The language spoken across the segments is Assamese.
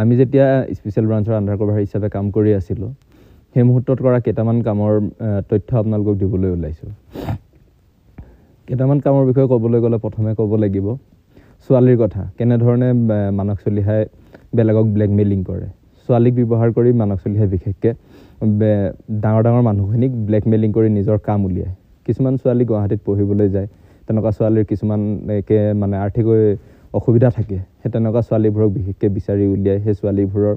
আমি যেতিয়া স্পেচিয়েল ব্ৰাঞ্চৰ আণ্ডাৰ কভাৰ হিচাপে কাম কৰি আছিলোঁ সেই মুহূৰ্তত কৰা কেইটামান কামৰ তথ্য আপোনালোকক দিবলৈ ওলাইছোঁ কেইটামান কামৰ বিষয়ে ক'বলৈ গ'লে প্ৰথমে ক'ব লাগিব ছোৱালীৰ কথা কেনেধৰণে মানস চলিহাই বেলেগক ব্লেকমেইলিং কৰে ছোৱালীক ব্যৱহাৰ কৰি মানস চলিহাই বিশেষকৈ ডাঙৰ ডাঙৰ মানুহখিনিক ব্লেকমেইলিং কৰি নিজৰ কাম উলিয়ায় কিছুমান ছোৱালী গুৱাহাটীত পঢ়িবলৈ যায় তেনেকুৱা ছোৱালীৰ কিছুমান একে মানে আৰ্থিক অসুবিধা থাকে সেই তেনেকুৱা ছোৱালীবোৰক বিশেষকৈ বিচাৰি উলিয়াই সেই ছোৱালীবোৰৰ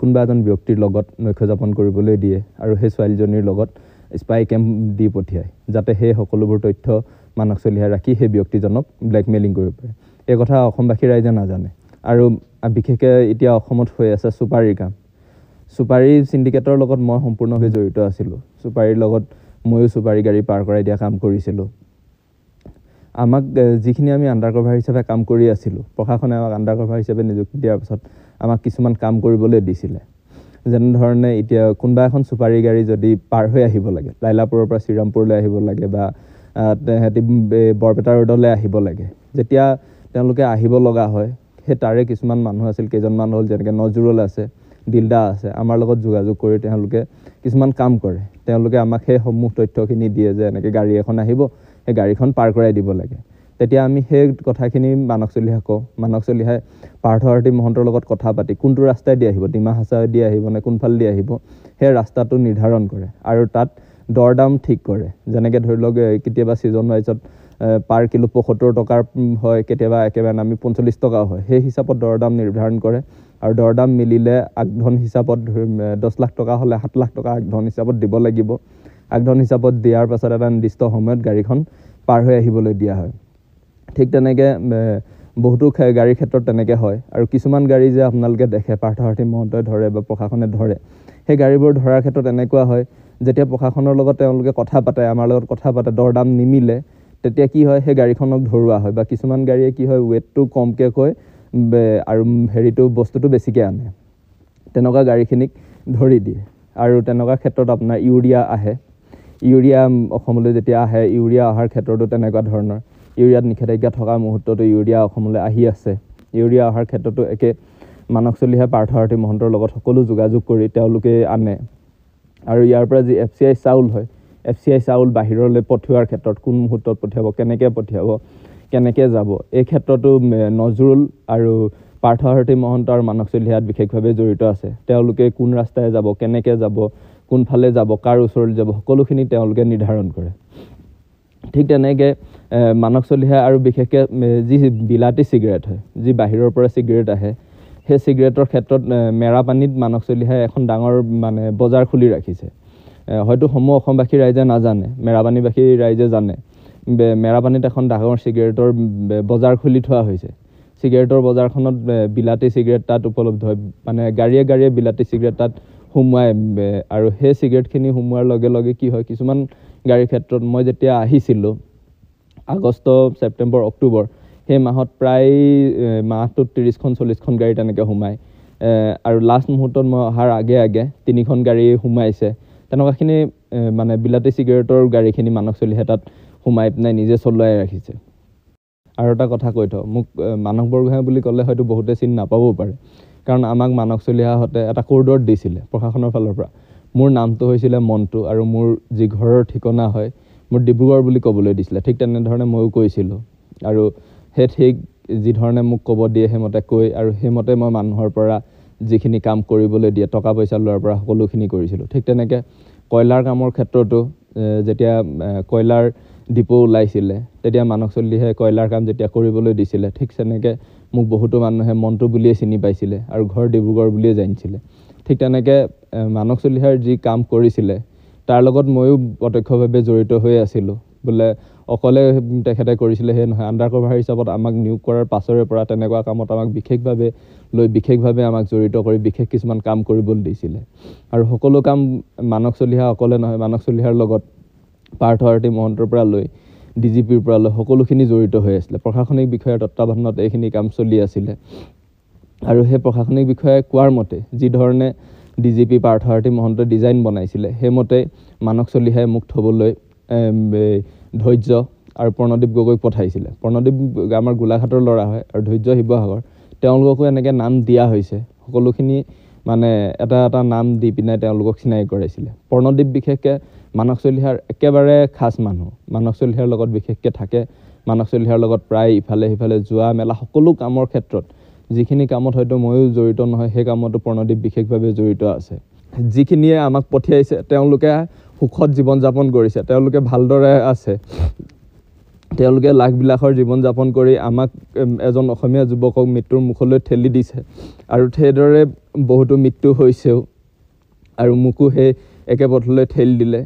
কোনোবা এজন ব্যক্তিৰ লগত নৈশ যাপন কৰিবলৈ দিয়ে আৰু সেই ছোৱালীজনীৰ লগত স্পাই কেম্প দি পঠিয়াই যাতে সেই সকলোবোৰ তথ্য মানক চলিহাই ৰাখি সেই ব্যক্তিজনক ব্লেকমেইলিং কৰিব পাৰে এই কথা অসমবাসী ৰাইজে নাজানে আৰু বিশেষকৈ এতিয়া অসমত হৈ আছে চুপাৰীৰ কাম চুপাৰী চিণ্ডিকেটৰ লগত মই সম্পূৰ্ণভাৱে জড়িত আছিলোঁ চুপাৰীৰ লগত ময়ো চুপাৰী গাড়ী পাৰ কৰাই দিয়া কাম কৰিছিলোঁ আমাক যিখিনি আমি আণ্ডাৰ কভাৰ হিচাপে কাম কৰি আছিলোঁ প্ৰশাসনে আমাক আণ্ডাৰ কভাৰ হিচাপে নিযুক্তি দিয়াৰ পাছত আমাক কিছুমান কাম কৰিবলৈ দিছিলে যেনেধৰণে এতিয়া কোনোবা এখন চুপাৰী গাড়ী যদি পাৰ হৈ আহিব লাগে লাইলাপুৰৰ পৰা শ্ৰীৰামপুৰলৈ আহিব লাগে বা সিহঁতি বৰপেটা ৰোডলৈ আহিব লাগে যেতিয়া তেওঁলোকে আহিব লগা হয় সেই তাৰে কিছুমান মানুহ আছিল কেইজনমান হ'ল যেনেকৈ নজৰুল আছে দিলদা আছে আমাৰ লগত যোগাযোগ কৰি তেওঁলোকে কিছুমান কাম কৰে তেওঁলোকে আমাক সেইসমূহ তথ্যখিনি দিয়ে যে এনেকৈ গাড়ী এখন আহিব সেই গাড়ীখন পাৰ কৰাই দিব লাগে তেতিয়া আমি সেই কথাখিনি মানস চলিহাই কওঁ মানস চলিহাই পাৰ্থহাৰতী মহন্তৰ লগত কথা পাতি কোনটো ৰাস্তাই আহিব ডিমা দি আহিব নে কোনফালেদি আহিব সেই ৰাস্তাটো নিৰ্ধাৰণ কৰে আৰু তাত দৰ দাম ঠিক কৰে যেনেকৈ ধৰি লওক কেতিয়াবা ছিজন ৱাইজত পাৰ কিলো পঁসত্তৰ টকাৰ হয় কেতিয়াবা একেবাৰে নামি পঞ্চল্লিছ টকাও হয় সেই হিচাপত দৰ দাম নিৰ্ধাৰণ কৰে আৰু দৰ দাম মিলিলে আগধন হিচাপত দহ লাখ টকা হ'লে সাত লাখ টকা আগধন হিচাপত দিব লাগিব আগধন হিচাপত দিয়াৰ পাছত এটা নিৰ্দিষ্ট সময়ত গাড়ীখন পাৰ হৈ আহিবলৈ দিয়া হয় ঠিক তেনেকৈ বহুতো গাড়ীৰ ক্ষেত্ৰত তেনেকৈ হয় আৰু কিছুমান গাড়ী যে আপোনালোকে দেখে পাৰ্থাৰ্থী মহন্তই ধৰে বা প্ৰশাসনে ধৰে সেই গাড়ীবোৰ ধৰাৰ ক্ষেত্ৰত এনেকুৱা হয় যেতিয়া প্ৰশাসনৰ লগত তেওঁলোকে কথা পাতে আমাৰ লগত কথা পাতে দৰ দাম নিমিলে তেতিয়া কি হয় সেই গাড়ীখনক ধৰোৱা হয় বা কিছুমান গাড়ীয়ে কি হয় ৱেটটো কমকৈ কৈ আৰু হেৰিটো বস্তুটো বেছিকৈ আনে তেনেকুৱা গাড়ীখিনিক ধৰি দিয়ে আৰু তেনেকুৱা ক্ষেত্ৰত আপোনাৰ ইউৰিয়া আহে ইউৰিয়া অসমলৈ যেতিয়া আহে ইউৰিয়া অহাৰ ক্ষেত্ৰতো তেনেকুৱা ধৰণৰ ইউৰিয়াত নিষেধাজ্ঞা থকা মুহূৰ্ততো ইউৰিয়া অসমলৈ আহি আছে ইউৰিয়া অহাৰ ক্ষেত্ৰতো একে মানস চলিহে পাৰ্থাৰ্থী মহন্তৰ লগত সকলো যোগাযোগ কৰি তেওঁলোকে আনে আৰু ইয়াৰ পৰা যি এফ চি আই চাউল হয় এফ চি আই চাউল বাহিৰলৈ পঠিওৱাৰ ক্ষেত্ৰত কোন মুহূৰ্তত পঠিয়াব কেনেকৈ পঠিয়াব কেনেকৈ যাব এই ক্ষেত্ৰতো নজৰুল আৰু পাৰ্থহাৰ্থী মহন্ত আৰু মানস চলিহাত বিশেষভাৱে জড়িত আছে তেওঁলোকে কোন ৰাস্তাৰে যাব কেনেকৈ যাব কোনফালে যাব কাৰ ওচৰলৈ যাব সকলোখিনি তেওঁলোকে নিৰ্ধাৰণ কৰে ঠিক তেনেকৈ মানক চলিহা আৰু বিশেষকৈ যি বিলাতী চিগাৰেট হয় যি বাহিৰৰ পৰা চিগাৰেট আহে সেই চিগাৰেটৰ ক্ষেত্ৰত মেৰাপানীত মানক চলিহাই এখন ডাঙৰ মানে বজাৰ খুলি ৰাখিছে হয়তো সমূহ অসমবাসী ৰাইজে নাজানে মেৰাপানীবাসী ৰাইজে জানে মেৰাপানীত এখন ডাঙৰ চিগাৰেটৰ বজাৰ খুলি থোৱা হৈছে চিগাৰেটৰ বজাৰখনত বিলাতী চিগাৰেট তাত উপলব্ধ হয় মানে গাড়ীয়ে গাড়ীয়ে বিলাতী চিগাৰেট তাত সোমোৱাই আৰু সেই চিগাৰেটখিনি সোমোৱাৰ লগে লগে কি হয় কিছুমান গাড়ীৰ ক্ষেত্ৰত মই যেতিয়া আহিছিলোঁ আগষ্ট ছেপ্টেম্বৰ অক্টোবৰ সেই মাহত প্ৰায় মাহটোত ত্ৰিছখন চল্লিছখন গাড়ী তেনেকৈ সোমায় আৰু লাষ্ট মুহূৰ্তত মই অহাৰ আগে আগে তিনিখন গাড়ী সোমাইছে তেনেকুৱাখিনি মানে বিলাতী চিগাৰেটৰ গাড়ীখিনি মানস চলিহে তাত সোমাই পিনে নিজে চলোৱাই ৰাখিছে আৰু এটা কথা কৈ থওঁ মোক মানস বৰগোহাঁই বুলি ক'লে হয়তো বহুতে চিনি নাপাবও পাৰে কাৰণ আমাক মানস চলিহাহঁতে এটা কৰ্ডৰ দিছিলে প্ৰশাসনৰ ফালৰ পৰা মোৰ নামটো হৈছিলে মণ্টু আৰু মোৰ যি ঘৰৰ ঠিকনা হয় মোৰ ডিব্ৰুগড় বুলি ক'বলৈ দিছিলে ঠিক তেনেধৰণে ময়ো কৈছিলোঁ আৰু সেই ঠিক যিধৰণে মোক ক'ব দিয়ে সেইমতে কৈ আৰু সেইমতে মই মানুহৰ পৰা যিখিনি কাম কৰিবলৈ দিয়ে টকা পইচা লোৱাৰ পৰা সকলোখিনি কৰিছিলোঁ ঠিক তেনেকৈ কয়লাৰ কামৰ ক্ষেত্ৰতো যেতিয়া কয়লাৰ ডিপো ওলাইছিলে তেতিয়া মানস চল্লিহে কয়লাৰ কাম যেতিয়া কৰিবলৈ দিছিলে ঠিক তেনেকৈ মোক বহুতো মানুহে মনটো বুলিয়েই চিনি পাইছিলে আৰু ঘৰ ডিব্ৰুগড় বুলিয়ে জানিছিলে ঠিক তেনেকৈ মানস চল্লিহাৰ যি কাম কৰিছিলে তাৰ লগত ময়ো প্ৰত্যক্ষভাৱে জড়িত হৈ আছিলোঁ বোলে অকলে তেখেতে কৰিছিলে সেই নহয় আণ্ডাৰ কভাৰ হিচাপত আমাক নিয়োগ কৰাৰ পাছৰে পৰা তেনেকুৱা কামত আমাক বিশেষভাৱে লৈ বিশেষভাৱে আমাক জড়িত কৰি বিশেষ কিছুমান কাম কৰিবলৈ দিছিলে আৰু সকলো কাম মানস চলিহা অকলে নহয় মানস চলিহাৰ লগত পাৰ্থ আৰতি মহন্তৰ পৰা লৈ ডি জি পিৰ পৰা লৈ সকলোখিনি জড়িত হৈ আছিলে প্ৰশাসনিক বিষয়াৰ তত্বাৱধানত এইখিনি কাম চলি আছিলে আৰু সেই প্ৰশাসনিক বিষয়াই কোৱাৰ মতে যিধৰণে D G P Partha Arati মহন্তই ডিজাইন বনাইছিলে সেইমতে মানস চলিহাই মোক থ'বলৈ ধৈৰ্য আৰু প্ৰণদীপ গগৈক পঠাইছিলে প্ৰণদীপ আমাৰ গোলাঘাটৰ ল'ৰা হয় আৰু ধৈৰ্য শিৱসাগৰ তেওঁলোককো এনেকৈ নাম দিয়া হৈছে সকলোখিনি মানে এটা এটা নাম দি পিনে তেওঁলোকক চিনাকি কৰাইছিলে প্ৰণদীপ বিশেষকৈ মানস চলিহাৰ একেবাৰে খাচ মানুহ মানস চলিহাৰ লগত বিশেষকৈ থাকে মানস চলিহাৰ লগত প্ৰায় ইফালে সিফালে যোৱা মেলা সকলো কামৰ ক্ষেত্ৰত যিখিনি কামত হয়তো ময়ো জড়িত নহয় সেই কামতো প্ৰণদীপ বিশেষভাৱে জড়িত আছে যিখিনিয়ে আমাক পঠিয়াইছে তেওঁলোকে সুখত জীৱন যাপন কৰিছে তেওঁলোকে ভালদৰে আছে তেওঁলোকে লাখ বিলাখৰ জীৱন যাপন কৰি আমাক এজন অসমীয়া যুৱকক মৃত্যুৰ মুখলৈ ঠেলি দিছে আৰু সেইদৰে বহুতো মৃত্যু হৈছেও আৰু মোকো সেই একে পথলৈ ঠেলি দিলে